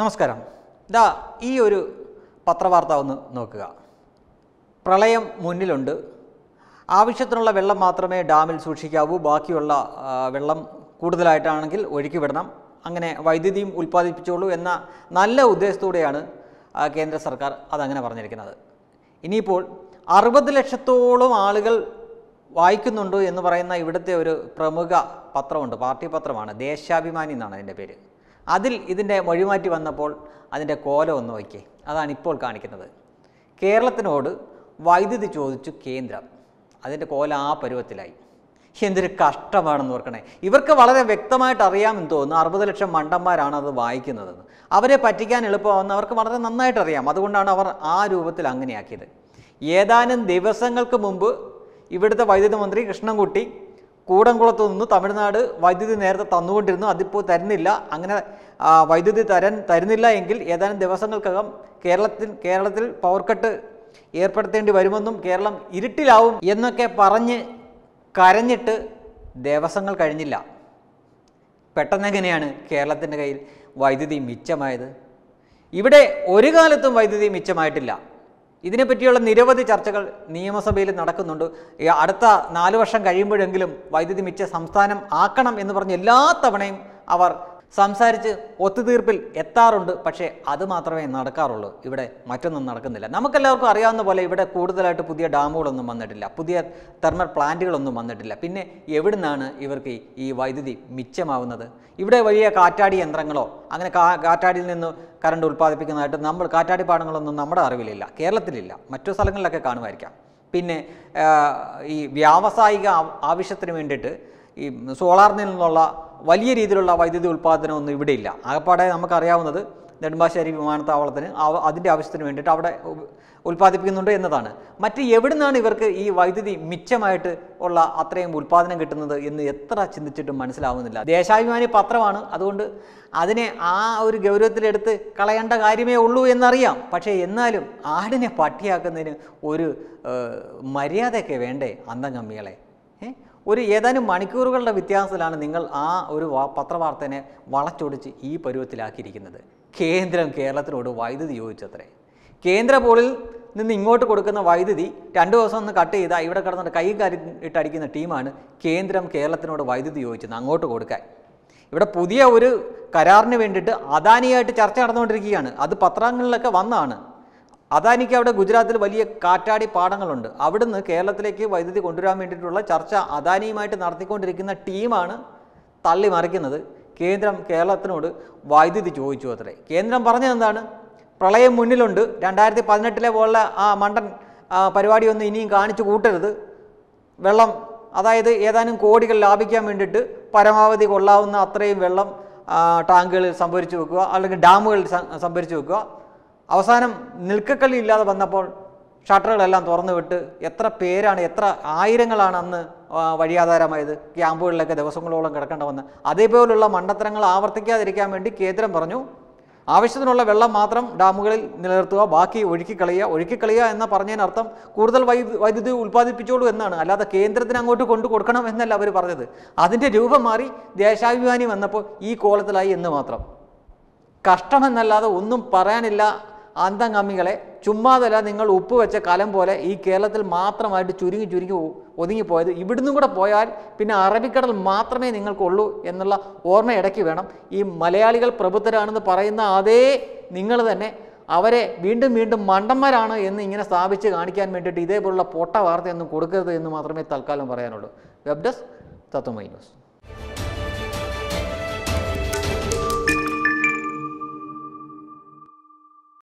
നമസ്കാരം ദാ ഈ ഒരു പത്രവാർത്ത ഒന്ന് നോക്കുക പ്രളയം മുന്നിലുണ്ട് ആവശ്യത്തിനുള്ള വെള്ളം മാത്രമേ ഡാമിൽ സൂക്ഷിക്കാവൂ ബാക്കിയുള്ള വെള്ളം കൂടുതലായിട്ടാണെങ്കിൽ ഒഴുക്കി വിടണം അങ്ങനെ വൈദ്യുതിയും ഉൽപ്പാദിപ്പിച്ചോളൂ എന്ന നല്ല ഉദ്ദേശത്തോടെയാണ് കേന്ദ്ര സർക്കാർ അതങ്ങനെ പറഞ്ഞിരിക്കുന്നത് ഇനിയിപ്പോൾ അറുപത് ലക്ഷത്തോളം ആളുകൾ വായിക്കുന്നുണ്ട് എന്ന് പറയുന്ന ഇവിടുത്തെ ഒരു പ്രമുഖ പത്രമുണ്ട് പാർട്ടി പത്രമാണ് ദേശാഭിമാനി എന്നാണ് അതിൻ്റെ പേര് അതിൽ ഇതിൻ്റെ മൊഴിമാറ്റി വന്നപ്പോൾ അതിൻ്റെ കോലം ഒന്ന് വയ്ക്കേ അതാണ് ഇപ്പോൾ കാണിക്കുന്നത് കേരളത്തിനോട് വൈദ്യുതി ചോദിച്ചു കേന്ദ്രം അതിൻ്റെ കോല ആ പരുവത്തിലായി എന്തൊരു കഷ്ടമാണെന്ന് ഓർക്കണേ ഇവർക്ക് വളരെ വ്യക്തമായിട്ട് അറിയാമെന്ന് തോന്നുന്നു അറുപത് ലക്ഷം മണ്ടന്മാരാണ് അത് വായിക്കുന്നതെന്ന് അവരെ പറ്റിക്കാൻ എളുപ്പമാവുന്ന അവർക്ക് വളരെ നന്നായിട്ട് അറിയാം അതുകൊണ്ടാണ് അവർ ആ രൂപത്തിൽ അങ്ങനെയാക്കിയത് ഏതാനും ദിവസങ്ങൾക്ക് മുമ്പ് ഇവിടുത്തെ വൈദ്യുതി മന്ത്രി കൃഷ്ണൻകുട്ടി കൂടംകുളത്ത് നിന്ന് തമിഴ്നാട് വൈദ്യുതി നേരത്തെ തന്നുകൊണ്ടിരുന്നു അതിപ്പോൾ തരുന്നില്ല അങ്ങനെ വൈദ്യുതി തരാൻ തരുന്നില്ല എങ്കിൽ ഏതാനും ദിവസങ്ങൾക്കകം കേരളത്തിൽ കേരളത്തിൽ പവർ കട്ട് ഏർപ്പെടുത്തേണ്ടി വരുമെന്നും കേരളം ഇരുട്ടിലാവും എന്നൊക്കെ പറഞ്ഞ് കരഞ്ഞിട്ട് ദിവസങ്ങൾ കഴിഞ്ഞില്ല പെട്ടെന്നെങ്ങനെയാണ് കേരളത്തിൻ്റെ കയ്യിൽ വൈദ്യുതി മിച്ചമായത് ഇവിടെ ഒരു കാലത്തും വൈദ്യുതി മിച്ചമായിട്ടില്ല ഇതിനെപ്പറ്റിയുള്ള നിരവധി ചർച്ചകൾ നിയമസഭയിൽ നടക്കുന്നുണ്ട് അടുത്ത നാലു വർഷം കഴിയുമ്പോഴെങ്കിലും വൈദ്യുതി മിച്ച സംസ്ഥാനം ആക്കണം എന്ന് പറഞ്ഞ് എല്ലാ തവണയും അവർ സംസാരിച്ച് ഒത്തുതീർപ്പിൽ എത്താറുണ്ട് പക്ഷേ അത് മാത്രമേ നടക്കാറുള്ളൂ ഇവിടെ മറ്റൊന്നും നടക്കുന്നില്ല നമുക്കെല്ലാവർക്കും അറിയാവുന്ന പോലെ ഇവിടെ കൂടുതലായിട്ട് പുതിയ ഡാമുകളൊന്നും വന്നിട്ടില്ല പുതിയ തെർമൽ പ്ലാന്റുകളൊന്നും വന്നിട്ടില്ല പിന്നെ നിന്നാണ് ഇവർക്ക് ഈ വൈദ്യുതി മിച്ചമാവുന്നത് ഇവിടെ വലിയ കാറ്റാടി യന്ത്രങ്ങളോ അങ്ങനെ കാറ്റാടിയിൽ നിന്ന് കറണ്ട് ഉൽപ്പാദിപ്പിക്കുന്നതായിട്ട് നമ്മൾ കാറ്റാടി പാടങ്ങളൊന്നും നമ്മുടെ അറിവിലില്ല കേരളത്തിലില്ല മറ്റു സ്ഥലങ്ങളിലൊക്കെ കാണുമായിരിക്കാം പിന്നെ ഈ വ്യാവസായിക ആവശ്യത്തിന് വേണ്ടിയിട്ട് ഈ സോളാറിൽ നിന്നുള്ള വലിയ രീതിയിലുള്ള വൈദ്യുതി ഉൽപ്പാദനമൊന്നും ഇവിടെയില്ല ആകപ്പാടെ നമുക്കറിയാവുന്നത് നെടുമ്പാശ്ശേരി വിമാനത്താവളത്തിന് അതിൻ്റെ ആവശ്യത്തിന് വേണ്ടിയിട്ട് അവിടെ ഉൽപ്പാദിപ്പിക്കുന്നുണ്ട് എന്നതാണ് മറ്റ് നിന്നാണ് ഇവർക്ക് ഈ വൈദ്യുതി മിച്ചമായിട്ട് ഉള്ള അത്രയും ഉൽപ്പാദനം കിട്ടുന്നത് എന്ന് എത്ര ചിന്തിച്ചിട്ടും മനസ്സിലാവുന്നില്ല ദേശാഭിമാനി പത്രമാണ് അതുകൊണ്ട് അതിനെ ആ ഒരു ഗൗരവത്തിലെടുത്ത് കളയേണ്ട കാര്യമേ ഉള്ളൂ എന്നറിയാം പക്ഷേ എന്നാലും ആടിനെ പട്ടിയാക്കുന്നതിന് ഒരു മര്യാദയൊക്കെ വേണ്ടേ കമ്മികളെ ഒരു ഏതാനും മണിക്കൂറുകളുടെ വ്യത്യാസത്തിലാണ് നിങ്ങൾ ആ ഒരു പത്രവാർത്തനെ വളച്ചൊടിച്ച് ഈ പരുവത്തിലാക്കിയിരിക്കുന്നത് കേന്ദ്രം കേരളത്തിനോട് വൈദ്യുതി ചോദിച്ചത്രേ കേന്ദ്ര പോളിൽ നിന്ന് ഇങ്ങോട്ട് കൊടുക്കുന്ന വൈദ്യുതി രണ്ട് ദിവസം ഒന്ന് കട്ട് ചെയ്താൽ ഇവിടെ കിടന്നിട്ട് കൈ കരി ഇട്ടടിക്കുന്ന ടീമാണ് കേന്ദ്രം കേരളത്തിനോട് വൈദ്യുതി ചോദിച്ചത് അങ്ങോട്ട് കൊടുക്കാൻ ഇവിടെ പുതിയ ഒരു കരാറിന് വേണ്ടിയിട്ട് അദാനിയായിട്ട് ചർച്ച നടന്നുകൊണ്ടിരിക്കുകയാണ് അത് പത്രങ്ങളിലൊക്കെ വന്നാണ് അദാനിക്ക് അവിടെ ഗുജറാത്തിൽ വലിയ കാറ്റാടി പാടങ്ങളുണ്ട് അവിടുന്ന് കേരളത്തിലേക്ക് വൈദ്യുതി കൊണ്ടുവരാൻ വേണ്ടിയിട്ടുള്ള ചർച്ച അദാനിയുമായിട്ട് നടത്തിക്കൊണ്ടിരിക്കുന്ന ടീമാണ് തള്ളി മറിക്കുന്നത് കേന്ദ്രം കേരളത്തിനോട് വൈദ്യുതി ചോദിച്ചു അത്രേ കേന്ദ്രം പറഞ്ഞതെന്താണ് പ്രളയം മുന്നിലുണ്ട് രണ്ടായിരത്തി പതിനെട്ടിലെ പോലുള്ള ആ മണ്ടൻ പരിപാടിയൊന്നും ഇനിയും കാണിച്ചു കൂട്ടരുത് വെള്ളം അതായത് ഏതാനും കോടികൾ ലാഭിക്കാൻ വേണ്ടിയിട്ട് പരമാവധി കൊള്ളാവുന്ന അത്രയും വെള്ളം ടാങ്കുകളിൽ സംഭരിച്ചു വെക്കുക അല്ലെങ്കിൽ ഡാമുകളിൽ സംഭരിച്ചു വെക്കുക അവസാനം നിൽക്കക്കള്ളി ഇല്ലാതെ വന്നപ്പോൾ ഷട്ടറുകളെല്ലാം തുറന്നു വിട്ട് എത്ര പേരാണ് എത്ര ആയിരങ്ങളാണ് അന്ന് വഴിയാധാരമായത് ക്യാമ്പുകളിലൊക്കെ ദിവസങ്ങളോളം കിടക്കേണ്ട വന്ന് അതേപോലുള്ള മണ്ടത്തരങ്ങൾ ആവർത്തിക്കാതിരിക്കാൻ വേണ്ടി കേന്ദ്രം പറഞ്ഞു ആവശ്യത്തിനുള്ള വെള്ളം മാത്രം ഡാമുകളിൽ നിലനിർത്തുക ബാക്കി ഒഴുക്കിക്കളയുക ഒഴുക്കിക്കളയുക എന്ന പറഞ്ഞതിനർത്ഥം കൂടുതൽ വൈദ്യുതി ഉൽപ്പാദിപ്പിച്ചോളൂ എന്നാണ് അല്ലാതെ കേന്ദ്രത്തിന് അങ്ങോട്ട് കൊണ്ടു കൊടുക്കണം എന്നല്ല അവർ പറഞ്ഞത് അതിൻ്റെ രൂപം മാറി ദേശാഭിമാനി വന്നപ്പോൾ ഈ കോലത്തിലായി എന്ന് മാത്രം കഷ്ടമെന്നല്ലാതെ ഒന്നും പറയാനില്ല അന്തംഗമികളെ ചുമ്മാതല്ല നിങ്ങൾ ഉപ്പ് വെച്ച കലം പോലെ ഈ കേരളത്തിൽ മാത്രമായിട്ട് ചുരുങ്ങി ചുരുങ്ങി ഒതുങ്ങിപ്പോയത് ഇവിടുന്നും കൂടെ പോയാൽ പിന്നെ അറബിക്കടൽ മാത്രമേ നിങ്ങൾക്കുള്ളൂ എന്നുള്ള ഓർമ്മ ഇടയ്ക്ക് വേണം ഈ മലയാളികൾ പ്രബുദ്ധരാണെന്ന് പറയുന്ന അതേ നിങ്ങൾ തന്നെ അവരെ വീണ്ടും വീണ്ടും മണ്ടന്മാരാണ് എന്ന് ഇങ്ങനെ സ്ഥാപിച്ച് കാണിക്കാൻ വേണ്ടിയിട്ട് ഇതേപോലുള്ള പൊട്ട വാർത്തയൊന്നും കൊടുക്കരുത് എന്ന് മാത്രമേ തൽക്കാലം പറയാനുള്ളൂ വെബ് ഡെസ്ക് തത്വമൈ ന്യൂസ്